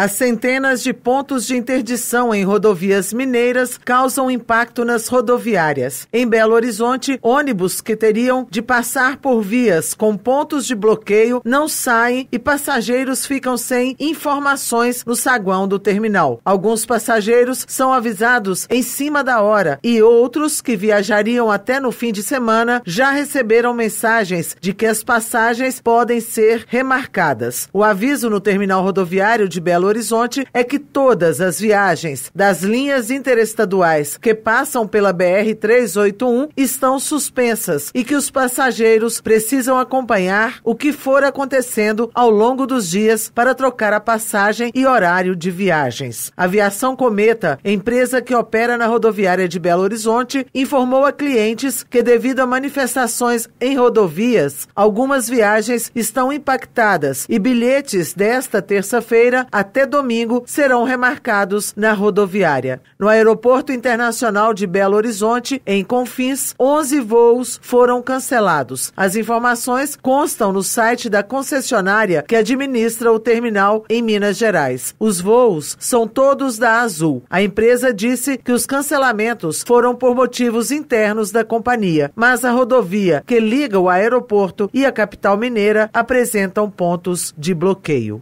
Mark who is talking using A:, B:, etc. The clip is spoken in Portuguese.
A: As centenas de pontos de interdição em rodovias mineiras causam impacto nas rodoviárias. Em Belo Horizonte, ônibus que teriam de passar por vias com pontos de bloqueio não saem e passageiros ficam sem informações no saguão do terminal. Alguns passageiros são avisados em cima da hora e outros que viajariam até no fim de semana já receberam mensagens de que as passagens podem ser remarcadas. O aviso no terminal rodoviário de Belo Horizonte é que todas as viagens das linhas interestaduais que passam pela BR-381 estão suspensas e que os passageiros precisam acompanhar o que for acontecendo ao longo dos dias para trocar a passagem e horário de viagens. A Aviação Cometa, empresa que opera na rodoviária de Belo Horizonte, informou a clientes que, devido a manifestações em rodovias, algumas viagens estão impactadas e bilhetes desta terça-feira até até domingo serão remarcados na rodoviária. No Aeroporto Internacional de Belo Horizonte, em Confins, 11 voos foram cancelados. As informações constam no site da concessionária que administra o terminal em Minas Gerais. Os voos são todos da Azul. A empresa disse que os cancelamentos foram por motivos internos da companhia, mas a rodovia que liga o aeroporto e a capital mineira apresentam pontos de bloqueio.